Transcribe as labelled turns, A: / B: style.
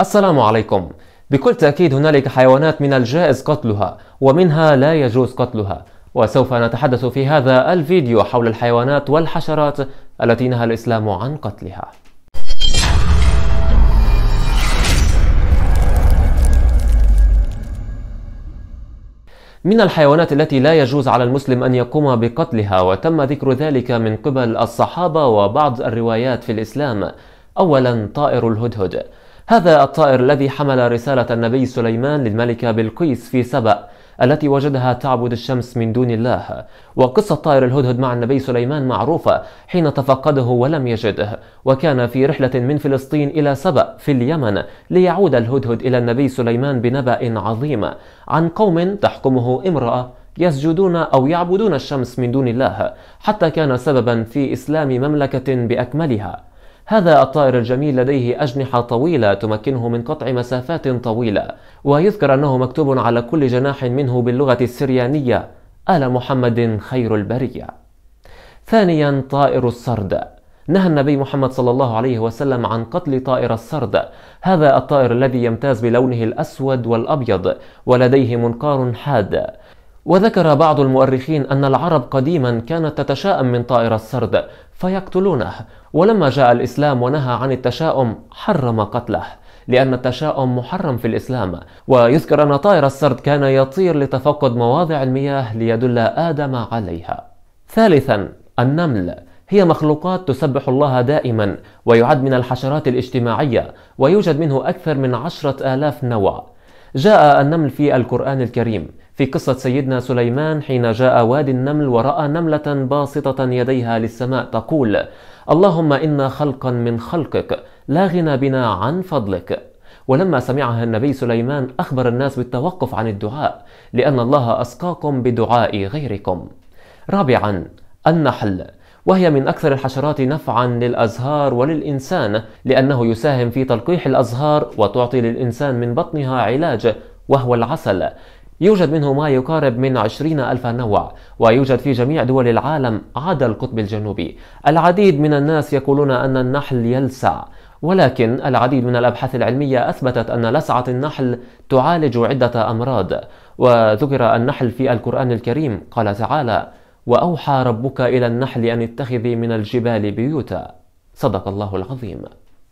A: السلام عليكم بكل تأكيد هنالك حيوانات من الجائز قتلها ومنها لا يجوز قتلها وسوف نتحدث في هذا الفيديو حول الحيوانات والحشرات التي نهى الإسلام عن قتلها من الحيوانات التي لا يجوز على المسلم أن يقوم بقتلها وتم ذكر ذلك من قبل الصحابة وبعض الروايات في الإسلام أولا طائر الهدهد هذا الطائر الذي حمل رسالة النبي سليمان للملكة بلقيس في سبأ التي وجدها تعبد الشمس من دون الله وقصة طائر الهدهد مع النبي سليمان معروفة حين تفقده ولم يجده وكان في رحلة من فلسطين إلى سبأ في اليمن ليعود الهدهد إلى النبي سليمان بنبأ عظيم عن قوم تحكمه امرأة يسجدون أو يعبدون الشمس من دون الله حتى كان سببا في إسلام مملكة بأكملها هذا الطائر الجميل لديه أجنحة طويلة تمكنه من قطع مسافات طويلة ويذكر أنه مكتوب على كل جناح منه باللغة السريانية آل محمد خير البرية ثانيا طائر السرد نهى النبي محمد صلى الله عليه وسلم عن قتل طائر السرد هذا الطائر الذي يمتاز بلونه الأسود والأبيض ولديه منقار حاد وذكر بعض المؤرخين أن العرب قديما كانت تتشاءم من طائر السرد فيقتلونه ولما جاء الإسلام ونهى عن التشاؤم حرم قتله لأن التشاؤم محرم في الإسلام ويذكر أن طائر السرد كان يطير لتفقد مواضع المياه ليدل آدم عليها ثالثا النمل هي مخلوقات تسبح الله دائما ويعد من الحشرات الاجتماعية ويوجد منه أكثر من عشرة آلاف نوع جاء النمل في القرآن الكريم في قصة سيدنا سليمان حين جاء وادي النمل ورأى نملة باسطة يديها للسماء تقول: اللهم إنا خلقا من خلقك لا غنى بنا عن فضلك. ولما سمعها النبي سليمان أخبر الناس بالتوقف عن الدعاء لأن الله أسقاكم بدعاء غيركم. رابعا النحل وهي من أكثر الحشرات نفعا للأزهار وللإنسان لأنه يساهم في تلقيح الأزهار وتعطي للإنسان من بطنها علاج وهو العسل يوجد منه ما يقارب من 20 ألف نوع ويوجد في جميع دول العالم عدا القطب الجنوبي العديد من الناس يقولون أن النحل يلسع ولكن العديد من الأبحاث العلمية أثبتت أن لسعة النحل تعالج عدة أمراض وذكر النحل في القرآن الكريم قال تعالى وأوحى ربك إلى النحل أن اتخذي من الجبال بيوتا صدق الله العظيم